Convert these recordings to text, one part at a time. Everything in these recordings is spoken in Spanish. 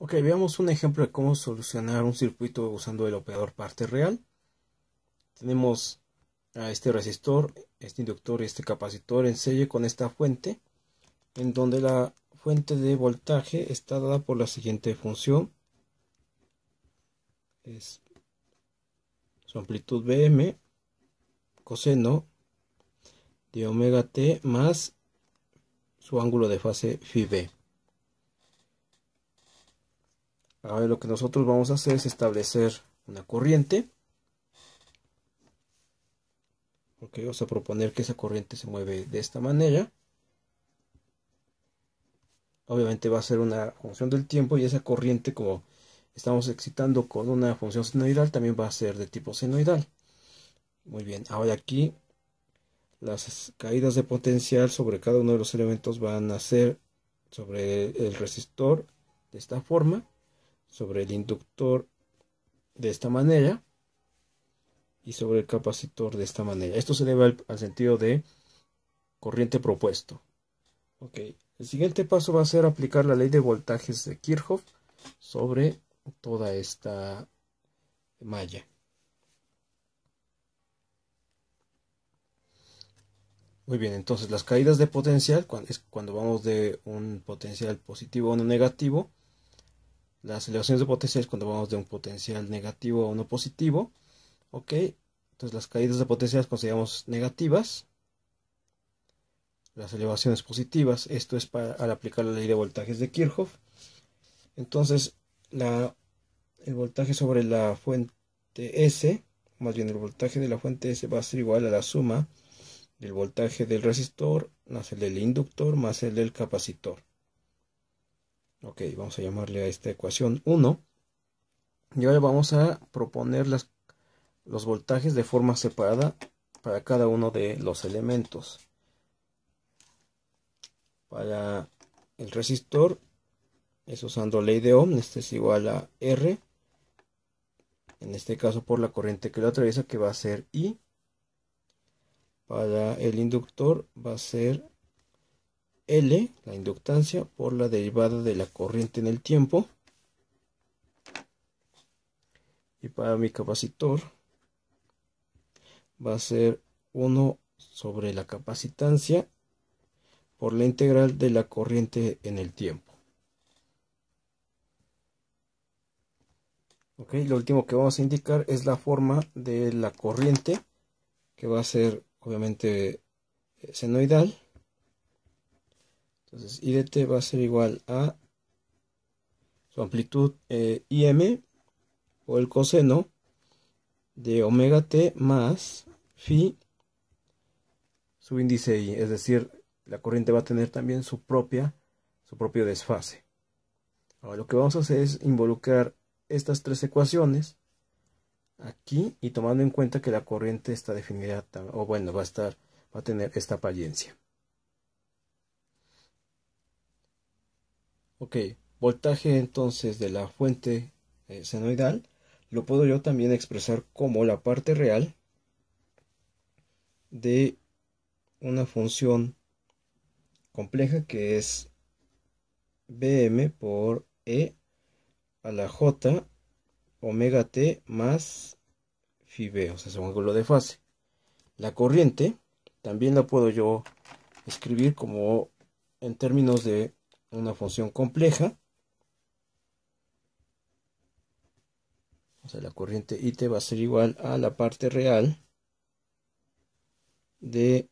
Ok, veamos un ejemplo de cómo solucionar un circuito usando el operador parte real. Tenemos a este resistor, este inductor y este capacitor en serie con esta fuente, en donde la fuente de voltaje está dada por la siguiente función. Es su amplitud Vm coseno de omega t más su ángulo de fase phi b. Ahora lo que nosotros vamos a hacer es establecer una corriente. porque vamos a proponer que esa corriente se mueve de esta manera. Obviamente va a ser una función del tiempo y esa corriente como estamos excitando con una función senoidal también va a ser de tipo senoidal. Muy bien, ahora aquí las caídas de potencial sobre cada uno de los elementos van a ser sobre el resistor de esta forma sobre el inductor de esta manera y sobre el capacitor de esta manera. Esto se debe al, sentido de corriente propuesto. El siguiente paso va a ser aplicar la ley de voltajes de Kirchhoff sobre toda esta malla. Muy bien, entonces las caídas de potencial, cuando, es cuando vamos de un potencial positivo a uno negativo, las elevaciones de es cuando vamos de un potencial negativo a uno positivo. Ok, entonces las caídas de las consideramos negativas, las elevaciones positivas. Esto es para, al aplicar la ley de voltajes de Kirchhoff. Entonces, el voltaje sobre la fuente S, más bien el voltaje de la fuente S va a ser igual a la suma del voltaje del resistor más el del inductor más el del capacitor. Ok, vamos a llamarle a esta ecuación 1. Y ahora vamos a proponer los voltajes de forma separada para cada uno de los elementos. Para el resistor es usando ley de Ohm, este es igual a R, en este caso por la corriente que lo atraviesa que va a ser I. Para el inductor va a ser L, la inductancia, por la derivada de la corriente en el tiempo. Y para mi capacitor va a ser 1 sobre la capacitancia por la integral de la corriente en el tiempo. Ok, lo último que vamos a indicar es la forma de la corriente que va a ser obviamente senoidal entonces, I de t va a ser igual a su amplitud eh, IM o el coseno de omega t más phi subíndice I, es decir, la corriente va a tener también su propia su propio desfase. Ahora lo que vamos a hacer es involucrar estas tres ecuaciones aquí y tomando en cuenta que la corriente está definida o bueno, va a estar va a tener esta apariencia. Ok, voltaje entonces de la fuente eh, senoidal lo puedo yo también expresar como la parte real de una función compleja que es bm por e a la j omega t más phi b, o sea, es un ángulo de fase. La corriente también la puedo yo escribir como en términos de una función compleja. O sea, la corriente te va a ser igual a la parte real de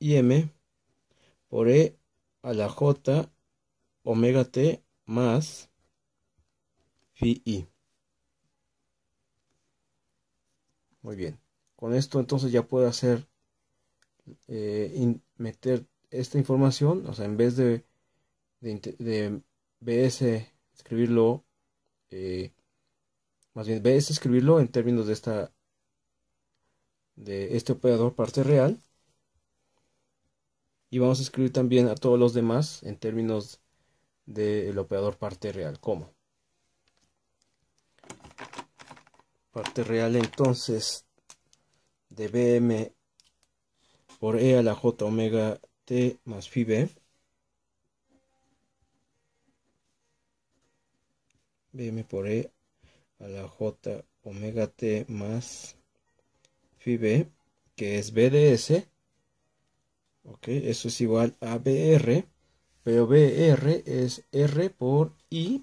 m por E a la J omega T más phi I. Muy bien. Con esto entonces ya puedo hacer, eh, meter esta información, o sea, en vez de, BS escribirlo, eh, más bien BS escribirlo en términos de esta de este operador parte real y vamos a escribir también a todos los demás en términos del operador parte real como parte real entonces de bm por e a la j omega T más Φb... B. BM por E a la J omega T más phi B, que es bds Ok, eso es igual a BR. Pero BR es R por I,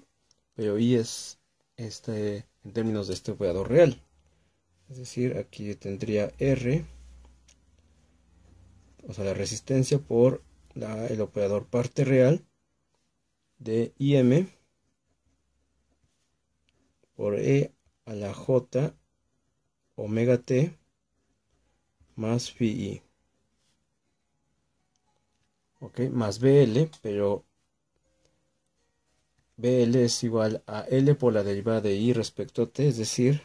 pero I es este en términos de este operador real. Es decir, aquí tendría R o sea, la resistencia por el operador parte real de IM por E a la J omega T más phi I. Ok, más BL, pero BL es igual a L por la derivada de I respecto a T, es decir,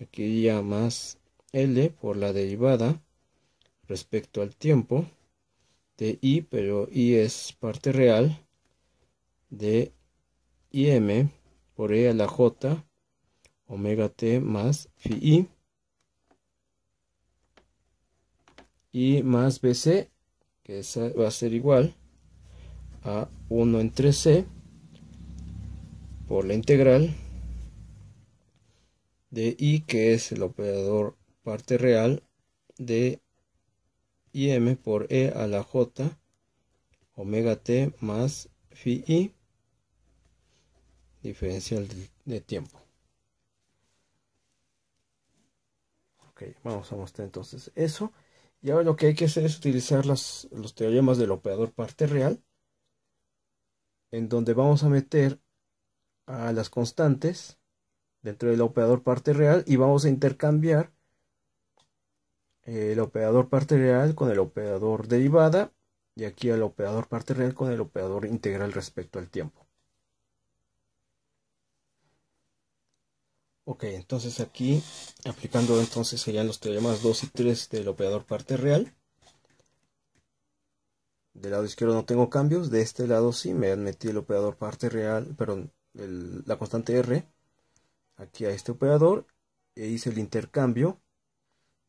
aquí ya más L por la derivada respecto al tiempo de i, pero i es parte real de im por e a la j omega t más phi i y más bc que va a ser igual a 1 entre c por la integral de i que es el operador parte real de y m por e a la j omega t más phi i diferencial de tiempo. Ok, vamos a mostrar entonces eso. Y ahora lo que hay que hacer es utilizar los teoremas del operador parte real, en donde vamos a meter a las constantes dentro del operador parte real y vamos a intercambiar eh, el operador parte real con el operador derivada y aquí el operador parte real con el operador integral respecto al tiempo. Ok, entonces aquí aplicando entonces serían los teoremas 2 y 3 del operador parte real. Del lado izquierdo no tengo cambios, de este lado sí me metí el operador parte real, perdón, la constante R aquí a este operador e hice el intercambio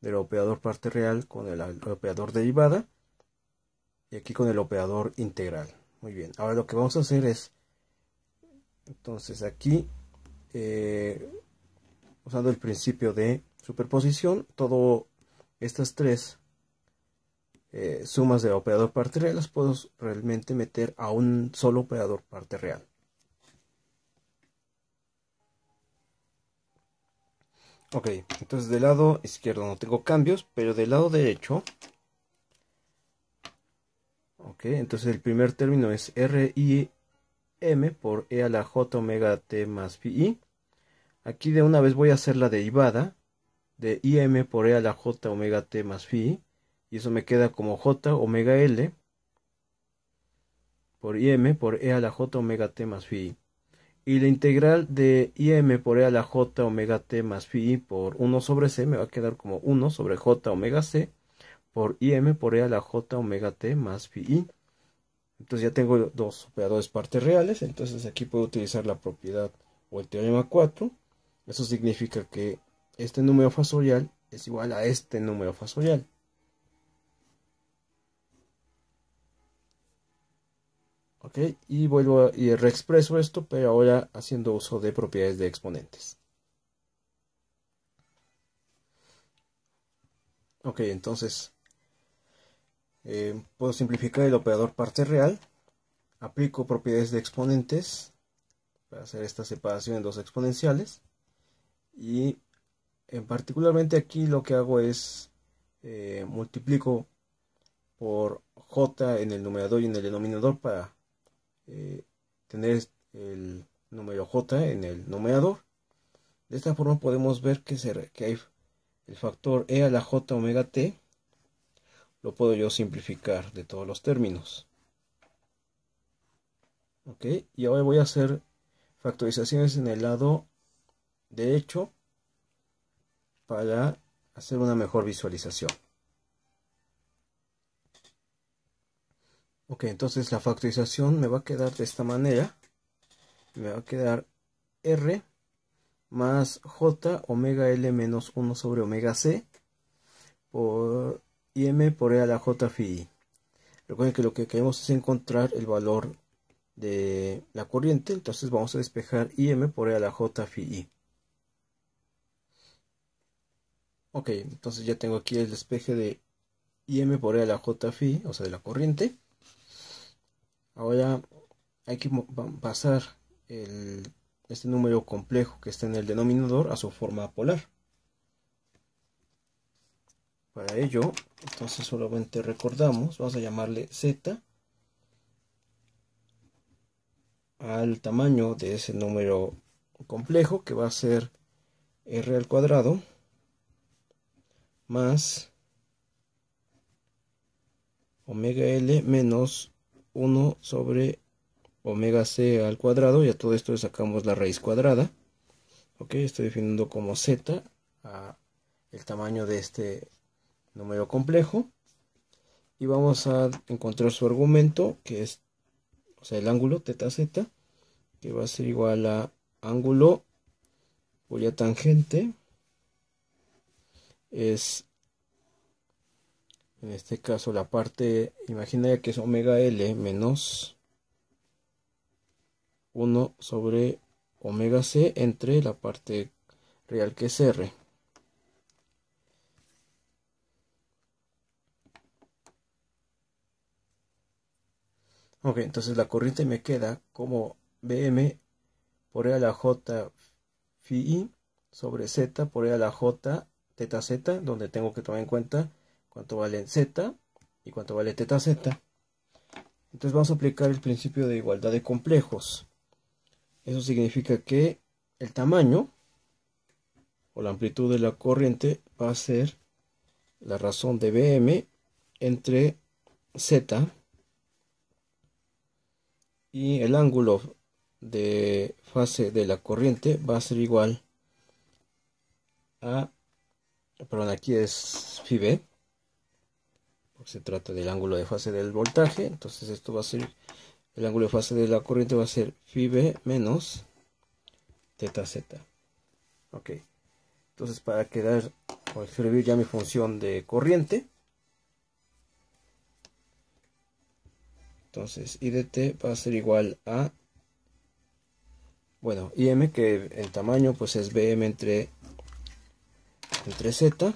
del operador parte real con el, operador derivada y aquí con el operador integral. Muy bien, ahora lo que vamos a hacer es, entonces aquí, eh, usando el principio de superposición, todo estas tres eh, sumas de operador parte real las puedo realmente meter a un solo operador parte real. Ok, entonces del lado izquierdo no tengo cambios, pero del lado derecho... Ok, entonces el primer término es RIM por E a la J omega T más I. Aquí de una vez voy a hacer la derivada de IM por E a la J omega T más phi. Y eso me queda como J omega L por IM por E a la J omega T más phi. Y la integral de im por e a la j omega t más phi por 1 sobre c me va a quedar como 1 sobre j omega c por im por e a la j omega t más phi. Entonces ya tengo dos operadores partes reales, entonces aquí puedo utilizar la propiedad o el teorema 4. Eso significa que este número fasorial es igual a este número fasorial. y vuelvo y reexpreso esto pero ahora haciendo uso de propiedades de exponentes ok entonces eh, puedo simplificar el operador parte real aplico propiedades de exponentes para hacer esta separación en dos exponenciales y en particularmente aquí lo que hago es eh, multiplico por j en el numerador y en el denominador para eh, tener el número j en el numerador. De esta forma podemos ver que, que hay el factor e a la j omega t. Lo puedo yo simplificar de todos los términos. Ok, y ahora voy a hacer factorizaciones en el lado derecho para hacer una mejor visualización. Ok, entonces la factorización me va a quedar de esta manera. Me va a quedar R más J omega L menos 1 sobre omega C por IM por E a la J phi. Recuerden que lo que queremos es encontrar el valor de la corriente, entonces vamos a despejar IM por E a la J phi Ok, entonces ya tengo aquí el despeje de IM por E a la J phi, o sea de la corriente. Ahora hay que pasar este número complejo que está en el denominador a su forma polar. Para ello, entonces solamente recordamos, vamos a llamarle z al tamaño de ese número complejo que va a ser r al cuadrado más omega L menos 1 sobre omega c al cuadrado y a todo esto le sacamos la raíz cuadrada. Ok, estoy definiendo como z el tamaño de este número complejo. Y vamos a encontrar su argumento, que es, o sea, el ángulo teta z, que va a ser igual a ángulo cuya tangente es en este caso la parte imaginaria que es omega L menos 1 sobre omega C entre la parte real que es R. Ok, entonces la corriente me queda como BM por E a la J phi sobre Z por E a la J teta Z, donde tengo que tomar en cuenta cuánto vale z y cuánto vale teta z. Entonces vamos a aplicar el principio de igualdad de complejos. Eso significa que el tamaño o la amplitud de la corriente va a ser la razón de Bm entre z y el ángulo de fase de la corriente va a ser igual a perdón aquí es phi b se trata del ángulo de fase del voltaje, entonces esto va a ser, el ángulo de fase de la corriente va a ser φB menos θZ. Ok, entonces para quedar o escribir ya mi función de corriente, entonces I va a ser igual a, bueno, IM que el tamaño pues es BM entre, entre Z,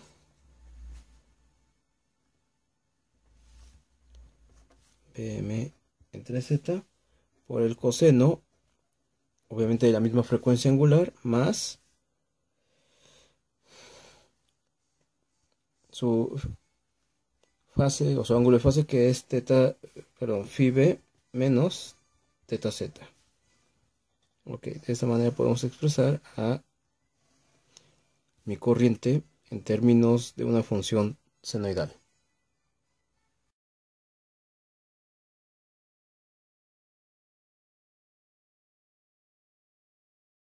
entre z por el coseno, obviamente de la misma frecuencia angular, más su fase o su ángulo de fase que es teta, perdón, phi b menos teta z. Ok, de esta manera podemos expresar a mi corriente en términos de una función senoidal.